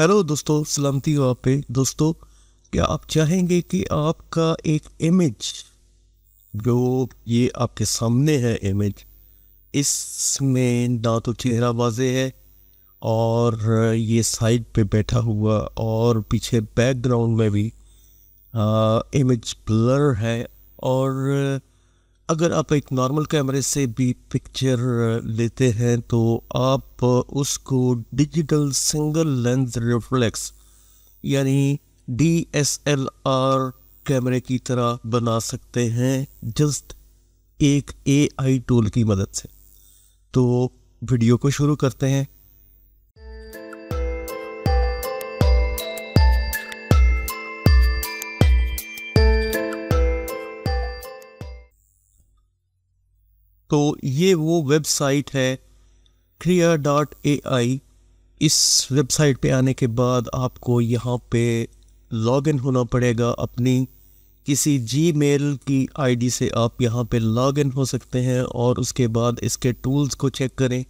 hello दोस्तों सलामती हो आप पे दोस्तों क्या आप चाहेंगे कि आपका एक इमेज जो ये आपके सामने है इमेज इसमें ना तो चेहरा वाजे है और ये साइड पे बैठा हुआ और पीछे बैकग्राउंड में भी आ, इमेज ब्लर है और अगर आप एक नॉर्मल कैमरे से भी पिक्चर लेते हैं तो आप उसको डिजिटल सिंगल लेंस रिफ्लेक्स यानी डी एस एल आर कैमरे की तरह बना सकते हैं जस्ट एक ए आई टूल की मदद से तो वीडियो को शुरू करते हैं तो ये वो वेबसाइट है क्रिया डॉट ए आई इस वेबसाइट पे आने के बाद आपको यहाँ पे लॉगिन होना पड़ेगा अपनी किसी जी मेल की आईडी से आप यहाँ पे लॉगिन हो सकते हैं और उसके बाद इसके टूल्स को चेक करें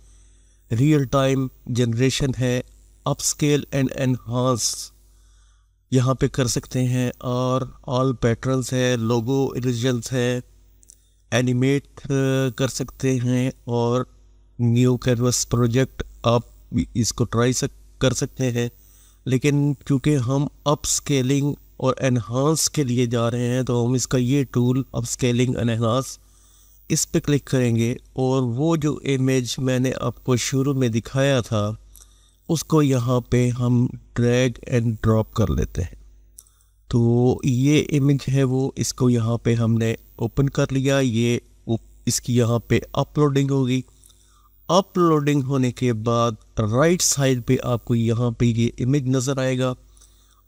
रियल टाइम जनरेशन है अपस्केल एंड एनहांस यहाँ पे कर सकते हैं और ऑल पैटर्न्स है लोगो रिजल्ट है एनिमेट uh, कर सकते हैं और न्यू कैनवस प्रोजेक्ट आप इसको ट्राई सक कर सकते हैं लेकिन क्योंकि हम अप स्केलिंग और एनहांस के लिए जा रहे हैं तो हम इसका ये टूल अप स्केलिंग एनहांस इस पर क्लिक करेंगे और वो जो इमेज मैंने आपको शुरू में दिखाया था उसको यहाँ पे हम ड्रैग एंड ड्रॉप कर लेते हैं तो ये इमेज है वो इसको यहाँ पे हमने ओपन कर लिया ये इसकी यहाँ पे अपलोडिंग होगी अपलोडिंग होने के बाद राइट साइड पे आपको यहाँ पे ये इमेज नज़र आएगा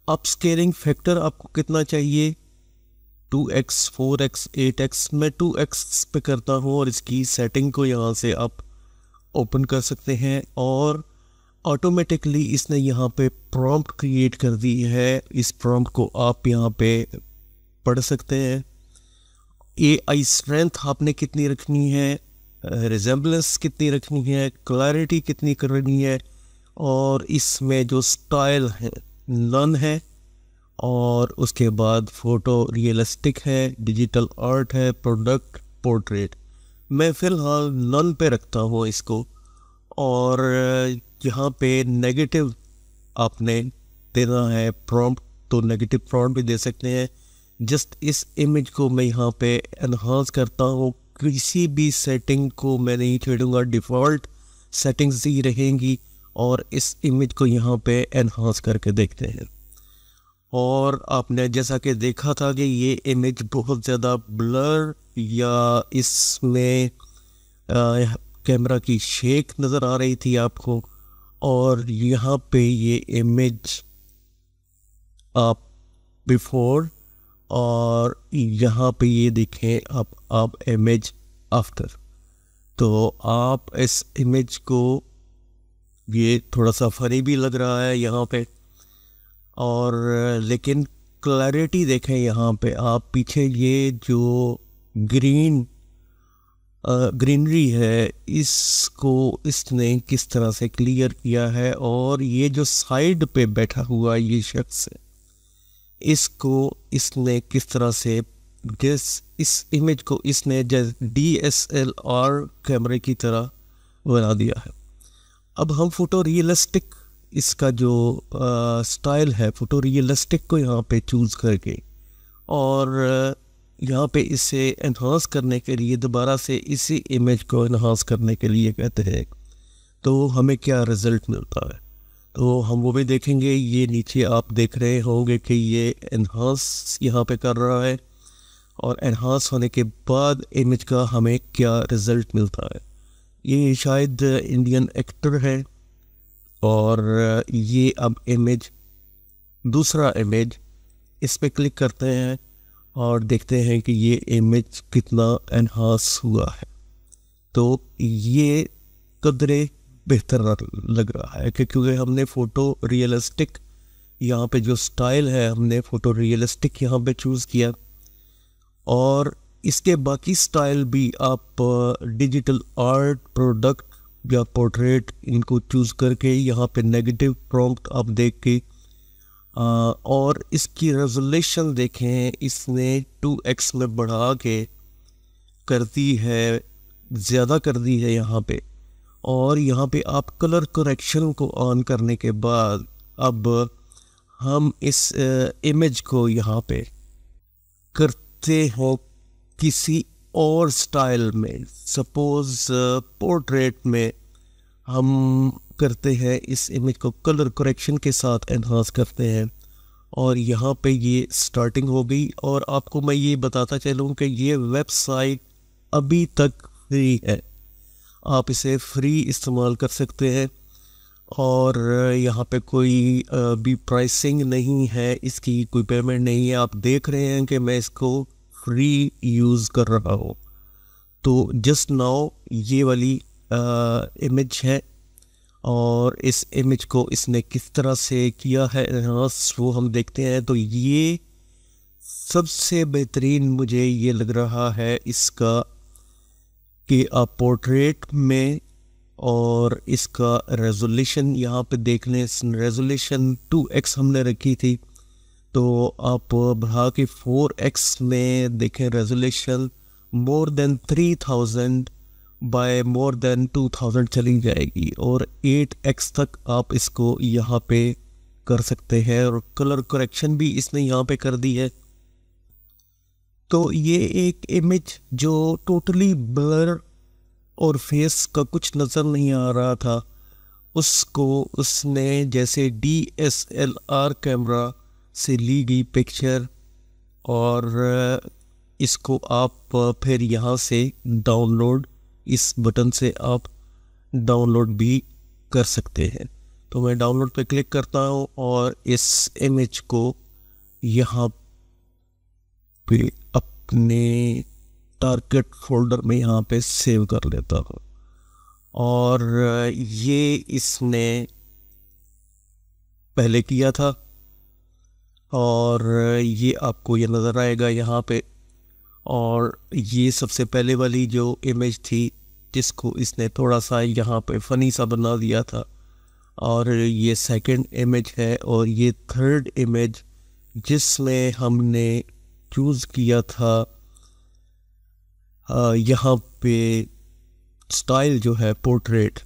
अपस्केलिंग फैक्टर आपको कितना चाहिए 2x, 4x, 8x मैं 2x पे करता हूँ और इसकी सेटिंग को यहाँ से आप ओपन कर सकते हैं और ऑटोमेटिकली इसने यहाँ पे प्रॉम्प्ट क्रिएट कर दी है इस प्रॉम्प्ट को आप यहाँ पे पढ़ सकते हैं ए आई स्ट्रेंथ आपने कितनी रखनी है रिजेंबलेंस कितनी रखनी है क्लैरिटी कितनी करनी है और इसमें जो स्टाइल है नन है और उसके बाद फ़ोटो रियलिस्टिक है डिजिटल आर्ट है प्रोडक्ट पोर्ट्रेट मैं फ़िलहाल नन पे रखता हूँ इसको और यहाँ पे नेगेटिव आपने देना है प्रॉम्प्ट तो नेगेटिव प्रॉम्प्ट भी दे सकते हैं जस्ट इस इमेज को मैं यहाँ पे एनहांस करता हूँ किसी भी सेटिंग को मैं नहीं छेड़ूंगा डिफ़ॉल्ट सेटिंग्स ही रहेंगी और इस इमेज को यहाँ पे एनहांस करके देखते हैं और आपने जैसा कि देखा था कि ये इमेज बहुत ज़्यादा ब्लर या इसमें कैमरा की शेक नज़र आ रही थी आपको और यहाँ पे ये इमेज आप बिफोर और यहाँ पे ये देखें आप आप इमेज आफ्टर तो आप इस इमेज को ये थोड़ा सा फनी भी लग रहा है यहाँ पे और लेकिन क्लैरिटी देखें यहाँ पे आप पीछे ये जो ग्रीन ग्रीनरी है इसको इसने किस तरह से क्लियर किया है और ये जो साइड पे बैठा हुआ ये शख्स है इसको इसने किस तरह से जिस इस इमेज को इसने डी एस एल आर कैमरे की तरह बना दिया है अब हम फोटो रियलिस्टिक इसका जो आ, स्टाइल है फोटो रियलिस्टिक को यहाँ पे चूज़ करके और यहाँ पे इसे इन्हांस करने के लिए दोबारा से इसी इमेज को इन्हांस करने के लिए कहते हैं तो हमें क्या रिज़ल्ट मिलता है तो हम वो भी देखेंगे ये नीचे आप देख रहे होंगे कि ये इन्हांस यहाँ पे कर रहा है और इन्हांस होने के बाद इमेज का हमें क्या रिज़ल्ट मिलता है ये शायद इंडियन एक्टर है और ये अब इमेज दूसरा इमेज इस पर क्लिक करते हैं और देखते हैं कि ये इमेज कितना एनहांस हुआ है तो ये कदरे बेहतर लग रहा है क्योंकि हमने फ़ोटो रियलिस्टिक यहाँ पे जो स्टाइल है हमने फ़ोटो रियलिस्टिक यहाँ पे चूज़ किया और इसके बाकी स्टाइल भी आप डिजिटल आर्ट प्रोडक्ट या पोर्ट्रेट इनको चूज़ करके यहाँ पे नेगेटिव प्रॉम्प्ट आप देख के और इसकी रेजोल्यूशन देखें इसने टू एक्स में बढ़ा के कर दी है ज़्यादा कर दी है यहाँ पे और यहाँ पे आप कलर करेक्शन को ऑन करने के बाद अब हम इस इमेज को यहाँ पे करते हो किसी और स्टाइल में सपोज़ पोर्ट्रेट में हम करते हैं इस इमेज को कलर करेक्शन के साथ एनहांस करते हैं और यहाँ पे ये स्टार्टिंग हो गई और आपको मैं ये बताता चलूँ कि ये वेबसाइट अभी तक फ्री है आप इसे फ्री इस्तेमाल कर सकते हैं और यहाँ पे कोई भी प्राइसिंग नहीं है इसकी कोई पेमेंट नहीं है आप देख रहे हैं कि मैं इसको फ्री यूज़ कर रहा हूँ तो जस्ट नाउ ये वाली इमेज है और इस इमेज को इसने किस तरह से किया है वो हम देखते हैं तो ये सबसे बेहतरीन मुझे ये लग रहा है इसका कि आप पोर्ट्रेट में और इसका रेजोल्यूशन यहाँ पे देख लें रेजोल्यूशन टू एक्स हमने रखी थी तो आप बढ़ा के फोर एक्स में देखें resolution more than three thousand by more than two thousand चली जाएगी और एट एक्स तक आप इसको यहाँ पे कर सकते हैं और कलर करेक्शन भी इसने यहाँ पे कर दी है तो ये एक इमेज जो टोटली ब्लर और फेस का कुछ नज़र नहीं आ रहा था उसको उसने जैसे D S L R camera से ली गई पिक्चर और इसको आप फिर यहाँ से डाउनलोड इस बटन से आप डाउनलोड भी कर सकते हैं तो मैं डाउनलोड पे क्लिक करता हूँ और इस इमेज को यहाँ पे अपने टारगेट फोल्डर में यहाँ पे सेव कर लेता हूँ और ये इसने पहले किया था और ये आपको ये नज़र आएगा यहाँ पे और ये सबसे पहले वाली जो इमेज थी जिसको इसने थोड़ा सा यहाँ पे फ़नी सा बना दिया था और ये सेकंड इमेज है और ये थर्ड इमेज जिसमें हमने चूज किया था यहाँ पे स्टाइल जो है पोर्ट्रेट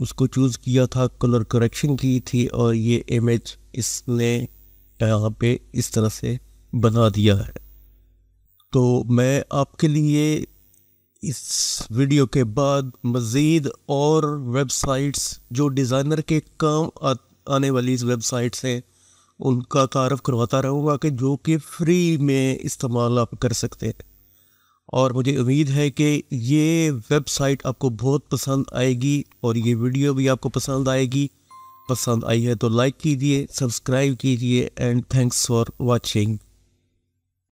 उसको चूज़ किया था कलर करेक्शन की थी और ये इमेज इसने यहाँ पे इस तरह से बना दिया है तो मैं आपके लिए इस वीडियो के बाद मज़ीद और वेबसाइट्स जो डिज़ाइनर के काम आ, आने वाली वेबसाइट्स हैं उनका तारफ़ करवाता रहूँगा कि जो कि फ्री में इस्तेमाल आप कर सकते हैं और मुझे उम्मीद है कि ये वेबसाइट आपको बहुत पसंद आएगी और ये वीडियो भी आपको पसंद आएगी पसंद आई है तो लाइक कीजिए सब्सक्राइब कीजिए एंड थैंक्स फॉर वाचिंग